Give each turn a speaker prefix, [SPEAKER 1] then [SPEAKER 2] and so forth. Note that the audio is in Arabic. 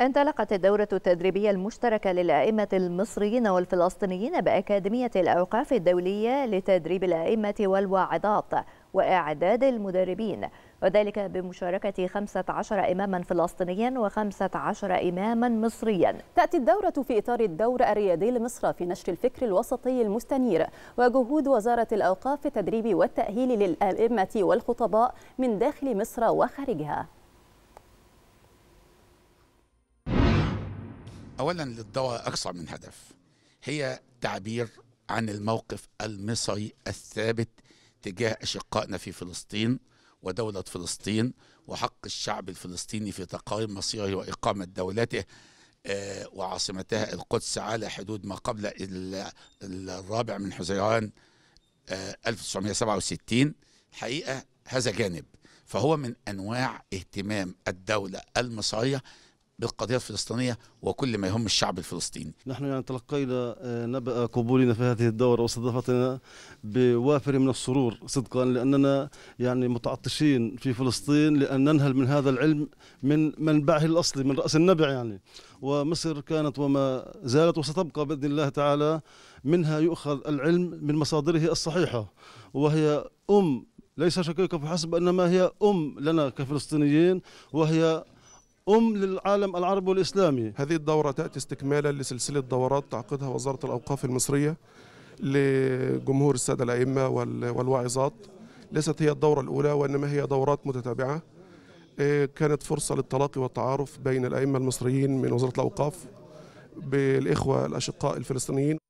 [SPEAKER 1] انطلقت الدورة التدريبية المشتركة للأئمة المصريين والفلسطينيين بأكاديمية الأوقاف الدولية لتدريب الأئمة والواعظات وإعداد المدربين وذلك بمشاركة 15 إماما فلسطينيا
[SPEAKER 2] و15 إماما مصريا تأتي الدورة في إطار الدور الريادي لمصر في نشر الفكر الوسطي المستنير وجهود وزارة الأوقاف في التدريب والتأهيل للأئمة والخطباء من داخل مصر وخارجها
[SPEAKER 3] اولا للدواء اكثر من هدف هي تعبير عن الموقف المصري الثابت تجاه اشقائنا في فلسطين ودوله فلسطين وحق الشعب الفلسطيني في تقارير مصيره واقامه دولته آه، وعاصمتها القدس على حدود ما قبل الرابع من حزيران 1967 آه، حقيقه هذا جانب فهو من انواع اهتمام الدوله المصريه بالقضية الفلسطينية وكل ما يهم الشعب الفلسطيني
[SPEAKER 4] نحن يعني تلقينا آه، نبأ قبولنا في هذه الدورة واستضافتنا بوافر من السرور صدقا لأننا يعني متعطشين في فلسطين لأن ننهل من هذا العلم من منبعه الأصلي من رأس النبع يعني ومصر كانت وما زالت وستبقى بإذن الله تعالى منها يؤخذ العلم من مصادره الصحيحة وهي أم ليس شقيقة فحسب إنما هي أم لنا كفلسطينيين وهي أم
[SPEAKER 5] للعالم العربي والإسلامي هذه الدورة تأتي استكمالا لسلسلة دورات تعقدها وزارة الأوقاف المصرية لجمهور السادة الأئمة والواعظات ليست هي الدورة الأولى وإنما هي دورات متتابعة إيه، كانت فرصة للتلاقي والتعارف بين الأئمة المصريين من وزارة الأوقاف بالإخوة الأشقاء الفلسطينيين